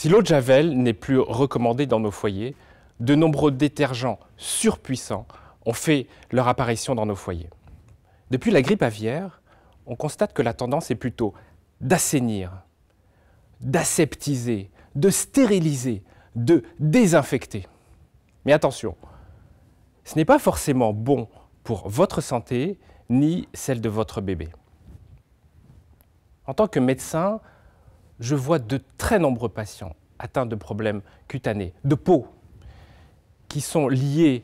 Si l'eau de Javel n'est plus recommandée dans nos foyers, de nombreux détergents surpuissants ont fait leur apparition dans nos foyers. Depuis la grippe aviaire, on constate que la tendance est plutôt d'assainir, d'aseptiser, de stériliser, de désinfecter. Mais attention, ce n'est pas forcément bon pour votre santé ni celle de votre bébé. En tant que médecin, je vois de très nombreux patients atteints de problèmes cutanés, de peau, qui sont liés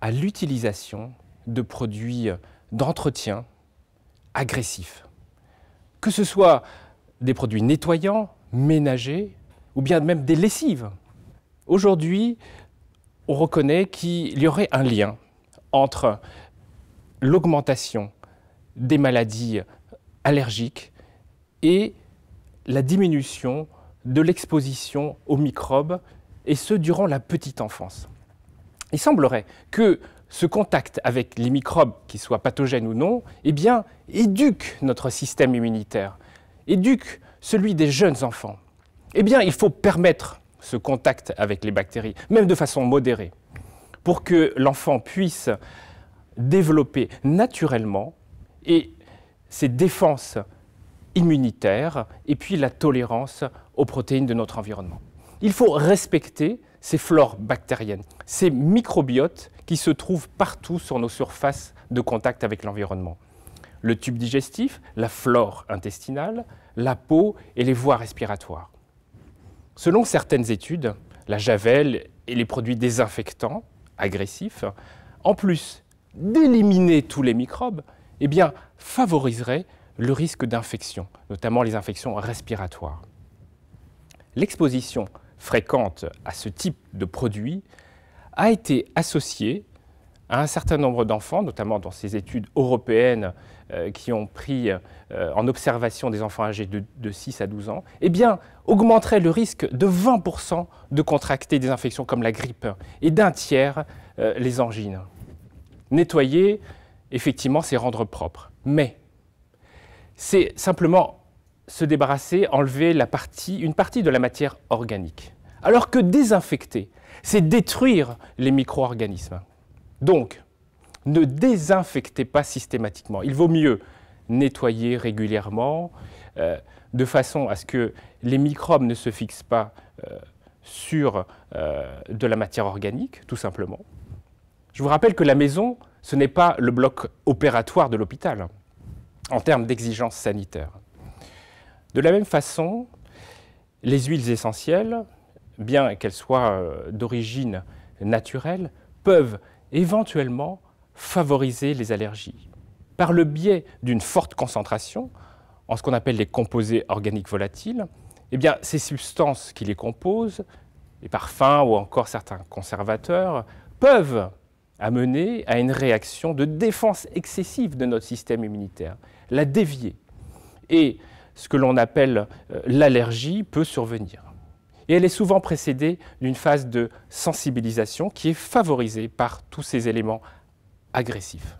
à l'utilisation de produits d'entretien agressifs. Que ce soit des produits nettoyants, ménagers, ou bien même des lessives. Aujourd'hui, on reconnaît qu'il y aurait un lien entre l'augmentation des maladies allergiques et la diminution de l'exposition aux microbes, et ce durant la petite enfance. Il semblerait que ce contact avec les microbes, qu'ils soient pathogènes ou non, eh bien, éduque notre système immunitaire, éduque celui des jeunes enfants. Eh bien, il faut permettre ce contact avec les bactéries, même de façon modérée, pour que l'enfant puisse développer naturellement et ses défenses immunitaire et puis la tolérance aux protéines de notre environnement. Il faut respecter ces flores bactériennes, ces microbiotes qui se trouvent partout sur nos surfaces de contact avec l'environnement. Le tube digestif, la flore intestinale, la peau et les voies respiratoires. Selon certaines études, la javel et les produits désinfectants agressifs, en plus d'éliminer tous les microbes, eh bien, favoriserait le risque d'infection, notamment les infections respiratoires. L'exposition fréquente à ce type de produit a été associée à un certain nombre d'enfants, notamment dans ces études européennes euh, qui ont pris euh, en observation des enfants âgés de, 6 à 12 ans, eh bien, augmenterait le risque de 20% de contracter des infections comme la grippe et d'un tiers euh, les angines. Nettoyer, effectivement, c'est rendre propre. Mais c'est simplement se débarrasser, enlever une partie de la matière organique. Alors que désinfecter, c'est détruire les micro-organismes. Donc, ne désinfectez pas systématiquement. Il vaut mieux nettoyer régulièrement, euh, de façon à ce que les microbes ne se fixent pas euh, sur euh, de la matière organique, tout simplement. Je vous rappelle que la maison, ce n'est pas le bloc opératoire de l'hôpital en termes d'exigences sanitaires. De la même façon, les huiles essentielles, bien qu'elles soient euh, d'origine naturelle, peuvent éventuellement favoriser les allergies par le biais d'une forte concentration en ce qu'on appelle les composés organiques volatiles. Eh bien, ces substances qui les composent, les parfums ou encore certains conservateurs, peuvent a mené à une réaction de défense excessive de notre système immunitaire, l'a dévier. Et ce que l'on appelle euh, l'allergie peut survenir. Et elle est souvent précédée d'une phase de sensibilisation qui est favorisée par tous ces éléments agressifs.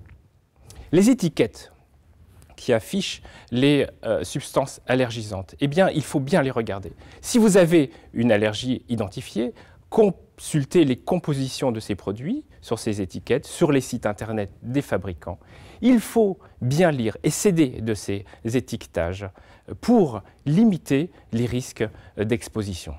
Les étiquettes qui affichent les euh, substances allergisantes, eh bien, il faut bien les regarder. Si vous avez une allergie identifiée, consulter les compositions de ces produits sur ces étiquettes, sur les sites Internet des fabricants. Il faut bien lire et céder de ces étiquetages pour limiter les risques d'exposition.